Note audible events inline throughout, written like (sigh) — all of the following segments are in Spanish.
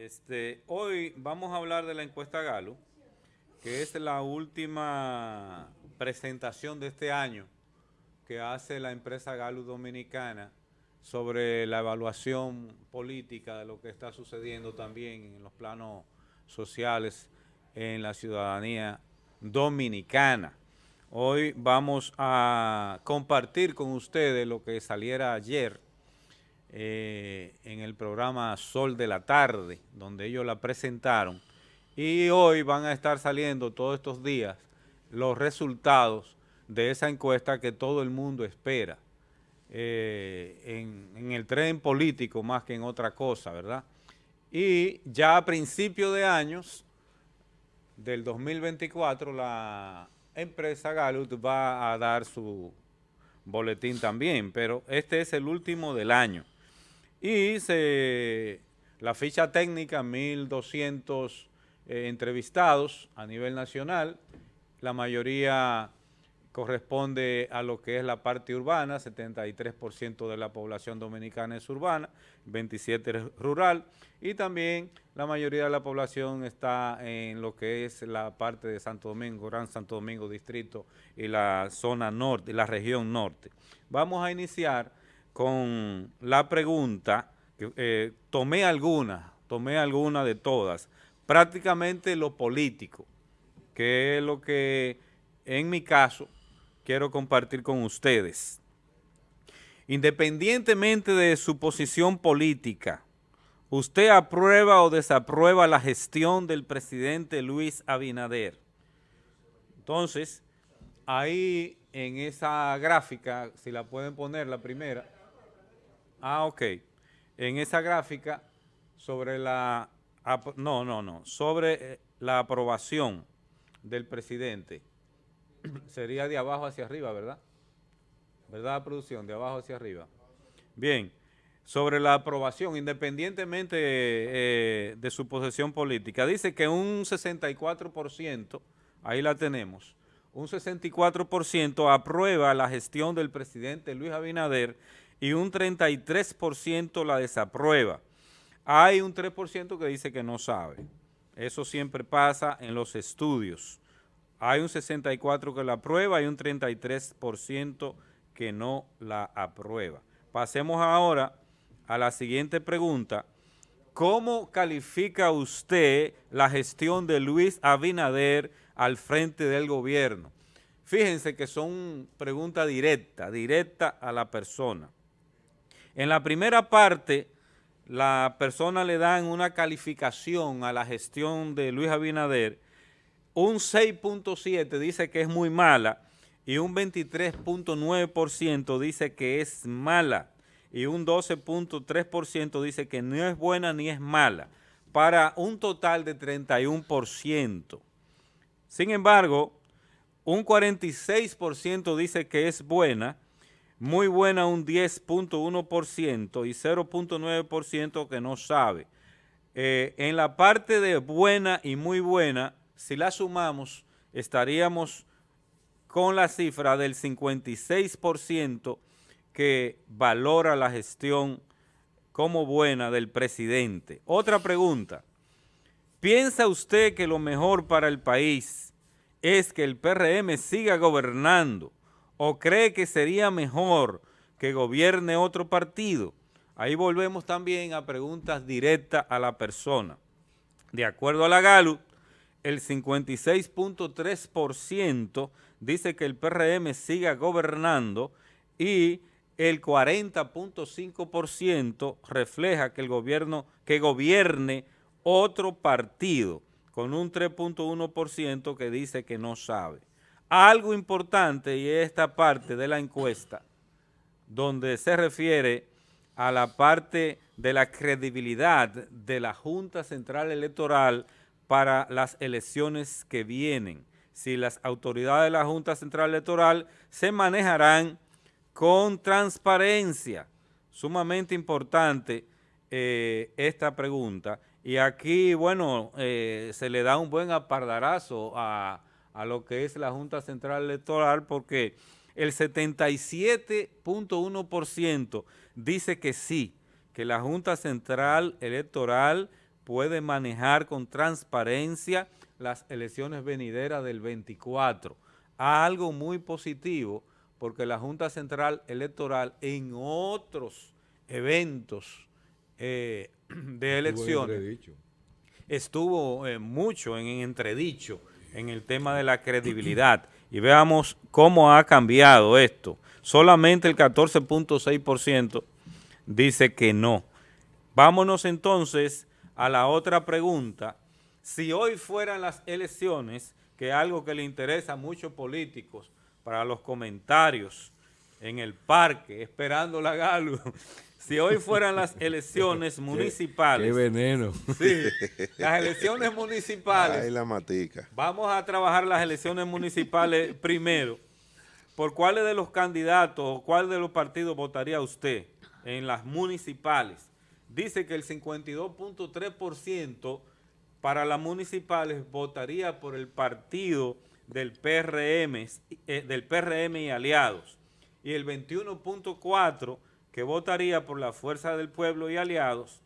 Este, hoy vamos a hablar de la encuesta Galo, que es la última presentación de este año que hace la empresa Galo Dominicana sobre la evaluación política de lo que está sucediendo también en los planos sociales en la ciudadanía dominicana. Hoy vamos a compartir con ustedes lo que saliera ayer eh, en el programa Sol de la Tarde, donde ellos la presentaron. Y hoy van a estar saliendo todos estos días los resultados de esa encuesta que todo el mundo espera. Eh, en, el tren político más que en otra cosa, ¿verdad? Y ya a principio de años del 2024 la empresa Gallup va a dar su boletín también, pero este es el último del año. Y se, la ficha técnica, 1.200 eh, entrevistados a nivel nacional, la mayoría corresponde a lo que es la parte urbana, 73% de la población dominicana es urbana, 27% rural, y también la mayoría de la población está en lo que es la parte de Santo Domingo, Gran Santo Domingo Distrito y la zona norte, la región norte. Vamos a iniciar con la pregunta, eh, tomé alguna, tomé alguna de todas, prácticamente lo político, que es lo que en mi caso quiero compartir con ustedes. Independientemente de su posición política, ¿usted aprueba o desaprueba la gestión del presidente Luis Abinader? Entonces, ahí en esa gráfica, si la pueden poner, la primera, Ah, ok. En esa gráfica, sobre la... No, no, no. Sobre eh, la aprobación del presidente. (clears throat) Sería de abajo hacia arriba, ¿verdad? ¿Verdad, producción? De abajo hacia arriba. Bien. Sobre la aprobación, independientemente eh, de su posesión política, dice que un 64%, ahí la tenemos, un 64% aprueba la gestión del presidente Luis Abinader y un 33% la desaprueba. Hay un 3% que dice que no sabe. Eso siempre pasa en los estudios. Hay un 64% que la aprueba y un 33% que no la aprueba. Pasemos ahora a la siguiente pregunta. ¿Cómo califica usted la gestión de Luis Abinader al frente del gobierno? Fíjense que son preguntas directas, directa a la persona. En la primera parte, la persona le dan una calificación a la gestión de Luis Abinader, un 6.7 dice que es muy mala y un 23.9% dice que es mala y un 12.3% dice que no es buena ni es mala, para un total de 31%. Sin embargo, un 46% dice que es buena muy buena un 10.1% y 0.9% que no sabe. Eh, en la parte de buena y muy buena, si la sumamos, estaríamos con la cifra del 56% que valora la gestión como buena del presidente. Otra pregunta. ¿Piensa usted que lo mejor para el país es que el PRM siga gobernando o cree que sería mejor que gobierne otro partido? Ahí volvemos también a preguntas directas a la persona. De acuerdo a la GALU, el 56.3% dice que el PRM siga gobernando y el 40.5% refleja que el gobierno que gobierne otro partido, con un 3.1% que dice que no sabe algo importante y esta parte de la encuesta, donde se refiere a la parte de la credibilidad de la Junta Central Electoral para las elecciones que vienen. Si las autoridades de la Junta Central Electoral se manejarán con transparencia. Sumamente importante eh, esta pregunta. Y aquí, bueno, eh, se le da un buen apardarazo a a lo que es la Junta Central Electoral porque el 77.1% dice que sí, que la Junta Central Electoral puede manejar con transparencia las elecciones venideras del 24. Algo muy positivo porque la Junta Central Electoral en otros eventos eh, (clears throat) de elecciones estuvo eh, mucho en entredicho en el tema de la credibilidad y veamos cómo ha cambiado esto. Solamente el 14.6% dice que no. Vámonos entonces a la otra pregunta. Si hoy fueran las elecciones, que es algo que le interesa a muchos políticos, para los comentarios en el parque, esperando la galo, si hoy fueran las elecciones (laughs) municipales. Qué, veneno. Sí, las elecciones municipales. Ahí la matica. Vamos a trabajar las elecciones municipales primero. ¿Por cuáles de los candidatos o cuál de los partidos votaría usted en las municipales? Dice que el 52.3% para las municipales votaría por el partido del PRM, eh, del PRM y aliados. Y el 21.4% que votaría por la Fuerza del Pueblo y aliados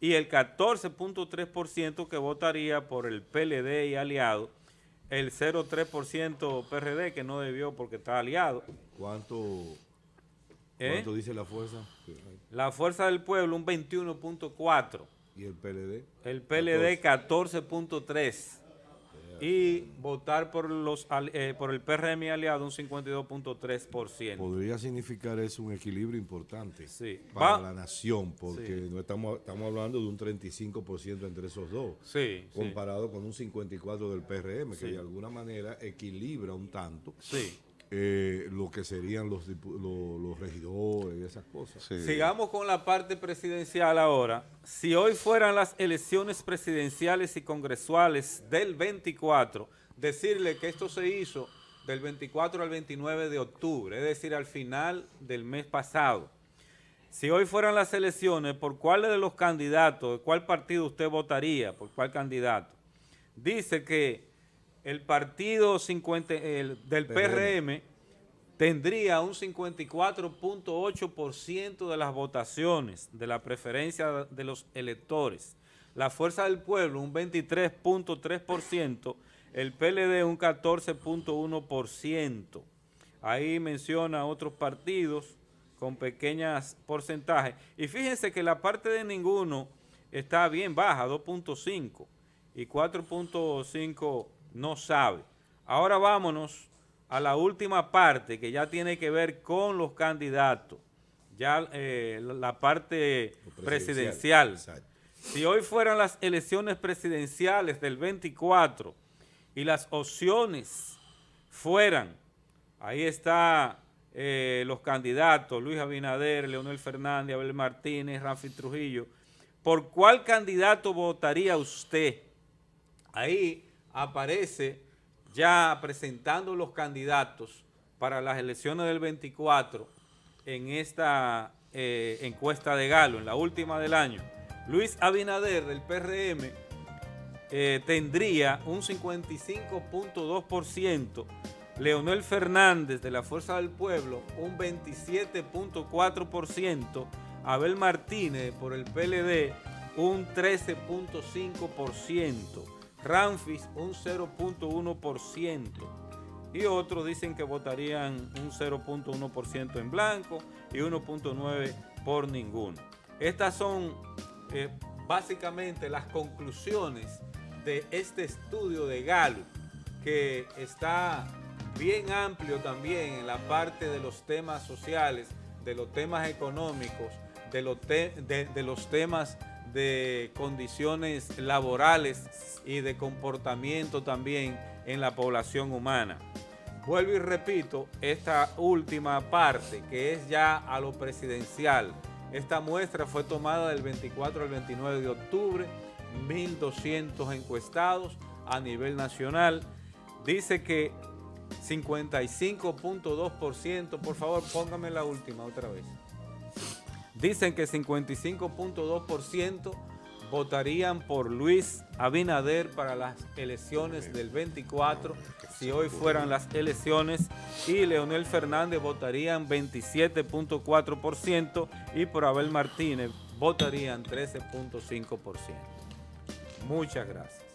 y el 14.3% que votaría por el PLD y aliados, el 0.3% PRD que no debió porque está aliado. ¿Eh? ¿Cuánto, dice la Fuerza? La Fuerza del Pueblo un 21.4%. ¿Y el PLD? El PLD 14.3% y votar por los eh, por el PRM aliado un 52.3%. Podría significar eso un equilibrio importante para la nación, porque no estamos, estamos hablando de un 35% entre esos dos, comparado con un 54% del PRM, que de alguna manera equilibra un tanto. Sí eh, lo que serían los, los, regidores y esas cosas. Sigamos con la parte presidencial ahora. Si hoy fueran las elecciones presidenciales y congresuales del 24, decirle que esto se hizo del 24 al 29 de octubre, es decir, al final del mes pasado. Si hoy fueran las elecciones, ¿por cuál de los candidatos, de cuál partido usted votaría? ¿Por cuál candidato? Dice que el partido 50, del PRM tendría un 54.8% de las votaciones de la preferencia de los electores. La Fuerza del Pueblo un 23.3%, el PLD un 14.1%. Ahí menciona otros partidos con pequeños porcentajes. Y fíjense que la parte de ninguno está bien baja, 2.5 y 4.5 no sabe. Ahora vámonos a la última parte que ya tiene que ver con los candidatos, ya eh, la parte presidencial. Si hoy fueran las elecciones presidenciales del 24 y las opciones fueran, ahí están eh, los candidatos, Luis Abinader, Leonel Fernández, Abel Martínez, Rafi Trujillo, ¿por cuál candidato votaría usted? Ahí aparece ya presentando los candidatos para las elecciones del 24 en esta eh, encuesta de Galo, en la última del año. Luis Abinader del PRM eh, tendría un 55.2%, Leonel Fernández de la Fuerza del Pueblo un 27.4%, Abel Martínez por el PLD un 13.5%. Ramfis un 0.1%. Y otros dicen que votarían un 0.1% en blanco y 1.9% por ninguno. Estas son eh, básicamente las conclusiones de este estudio de Galo, que está bien amplio también en la parte de los temas sociales, de los temas económicos, de los, de los temas de condiciones laborales y de comportamiento también en la población humana. Vuelvo y repito esta última parte que es ya a lo presidencial. Esta muestra fue tomada del 24 al 29 de octubre, 1.200 encuestados a nivel nacional. Dice que 55.2%, por favor póngame la última otra vez dicen que 55.2% votarían por Luis Abinader para las elecciones del 24, si hoy fueran las elecciones, y Leonel Fernández votarían 27.4% y por Abel Martínez votarían 13.5%. Muchas gracias.